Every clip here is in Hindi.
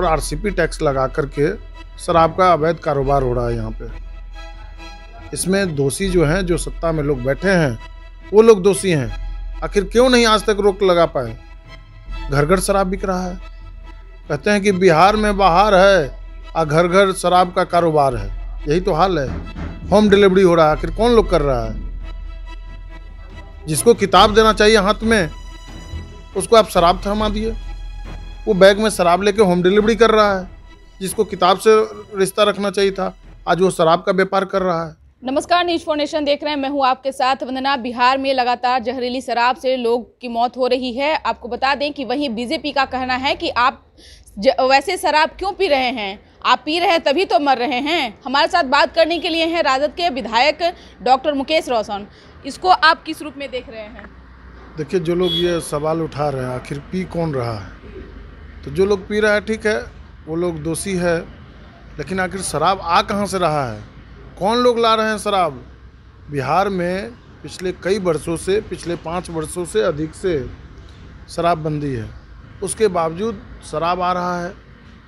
और आरसीपी टैक्स लगा करके शराब का अवैध कारोबार हो रहा है यहाँ पे इसमें दोषी जो हैं जो सत्ता में लोग बैठे हैं वो लोग दोषी हैं आखिर क्यों नहीं आज तक रोक लगा पाए घर घर शराब बिक रहा है कहते हैं कि बिहार में बाहर है और घर घर शराब का कारोबार है यही तो हाल है होम डिलीवरी हो रहा है आखिर कौन लोग कर रहा है जिसको किताब देना चाहिए हाथ में उसको आप शराब थमा दिए वो बैग में शराब लेके होम डिलीवरी कर रहा है जिसको किताब से रिश्ता रखना चाहिए था आज वो शराब का व्यापार कर रहा है नमस्कार न्यूज फोनेशन देख रहे हैं मैं हूं आपके साथ वंदना बिहार में लगातार जहरीली शराब से लोग की मौत हो रही है आपको बता दें कि वहीं बीजेपी का कहना है कि आप वैसे शराब क्यों पी रहे हैं आप पी रहे हैं तभी तो मर रहे हैं हमारे साथ बात करने के लिए हैं राजद के विधायक डॉक्टर मुकेश रोशन इसको आप किस रूप में देख रहे हैं देखिए जो लोग ये सवाल उठा रहे हैं आखिर पी कौन रहा है तो जो लोग पी रहा है ठीक है वो लोग दोषी है लेकिन आखिर शराब आ कहाँ से रहा है कौन लोग ला रहे हैं शराब बिहार में पिछले कई वर्षों से पिछले पाँच वर्षों से अधिक से शराबबंदी है उसके बावजूद शराब आ रहा है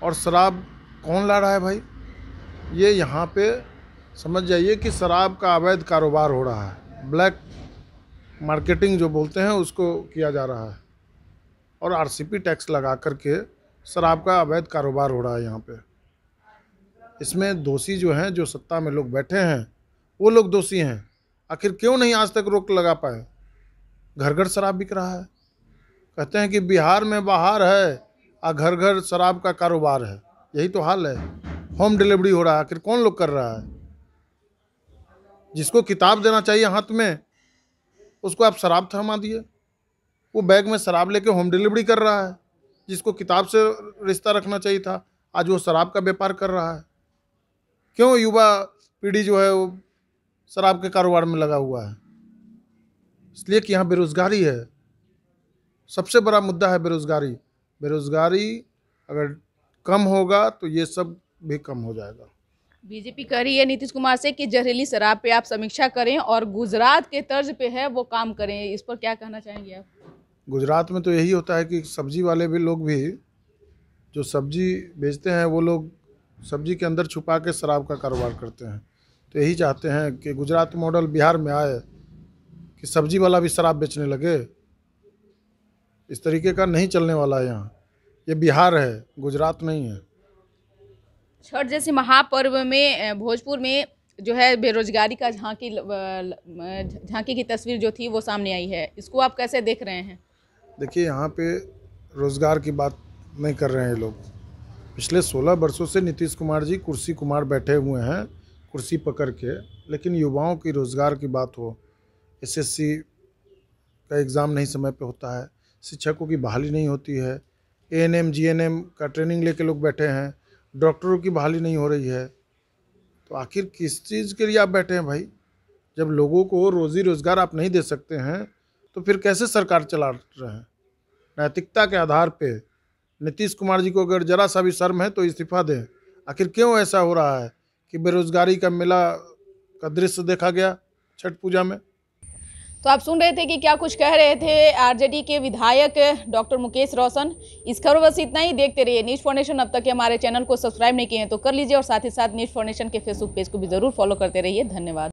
और शराब कौन ला रहा है भाई ये यहाँ पे समझ जाइए कि शराब का अवैध कारोबार हो रहा है ब्लैक मार्केटिंग जो बोलते हैं उसको किया जा रहा है और आरसीपी टैक्स लगा कर के शराब का अवैध कारोबार हो रहा है यहाँ पे इसमें दोषी जो हैं जो सत्ता में लोग बैठे हैं वो लोग दोषी हैं आखिर क्यों नहीं आज तक रोक लगा पाए घर घर शराब बिक रहा है कहते हैं कि बिहार में बाहर है और घर घर शराब का कारोबार है यही तो हाल है होम डिलीवरी हो रहा है आखिर कौन लोग कर रहा है जिसको किताब देना चाहिए हाथ में उसको आप शराब थमा दिए वो बैग में शराब लेके होम डिलीवरी कर रहा है जिसको किताब से रिश्ता रखना चाहिए था आज वो शराब का व्यापार कर रहा है क्यों युवा पीढ़ी जो है वो शराब के कारोबार में लगा हुआ है इसलिए कि यहाँ बेरोज़गारी है सबसे बड़ा मुद्दा है बेरोज़गारी बेरोज़गारी अगर कम होगा तो ये सब भी कम हो जाएगा बीजेपी कह रही है नीतीश कुमार से कि जहरीली शराब पे आप समीक्षा करें और गुजरात के तर्ज पे है वो काम करें इस पर क्या कहना चाहेंगे आप गुजरात में तो यही होता है कि सब्ज़ी वाले भी लोग भी जो सब्ज़ी बेचते हैं वो लोग सब्ज़ी के अंदर छुपा के शराब का कारोबार करते हैं तो यही चाहते हैं कि गुजरात मॉडल बिहार में आए कि सब्ज़ी वाला भी शराब बेचने लगे इस तरीके का नहीं चलने वाला है यहाँ ये बिहार है गुजरात नहीं है छठ जैसे महापर्व में भोजपुर में जो है बेरोजगारी का झांकी झांकी की तस्वीर जो थी वो सामने आई है इसको आप कैसे देख रहे हैं देखिए यहाँ पे रोज़गार की बात नहीं कर रहे हैं लोग पिछले 16 वर्षों से नीतीश कुमार जी कुर्सी कुमार बैठे हुए हैं कुर्सी पकड़ के लेकिन युवाओं की रोज़गार की बात हो एसएससी का एग्ज़ाम नहीं समय पे होता है शिक्षकों की बहाली नहीं होती है A N M G N M का ट्रेनिंग लेके लोग बैठे हैं डॉक्टरों की बहाली नहीं हो रही है तो आखिर किस चीज़ के लिए आप बैठे हैं भाई जब लोगों को रोज़ी रोज़गार आप नहीं दे सकते हैं तो फिर कैसे सरकार चला रहे हैं नैतिकता के आधार पे नीतीश कुमार जी को अगर जरा सा भी शर्म है तो इस्तीफा दें आखिर क्यों ऐसा हो रहा है कि बेरोजगारी का मेला का दृश्य देखा गया छठ पूजा में तो आप सुन रहे थे कि क्या कुछ कह रहे थे आरजेडी के विधायक डॉक्टर मुकेश रोशन इस खबर बस इतना ही देखते रहिए न्यूज़ फाउंडेशन अब तक हमारे चैनल को सब्सक्राइब नहीं किए हैं तो कर लीजिए और साथ ही साथ न्यूज़ फाउंडेशन के फेसबुक पेज को भी जरूर फॉलो करते रहिए धन्यवाद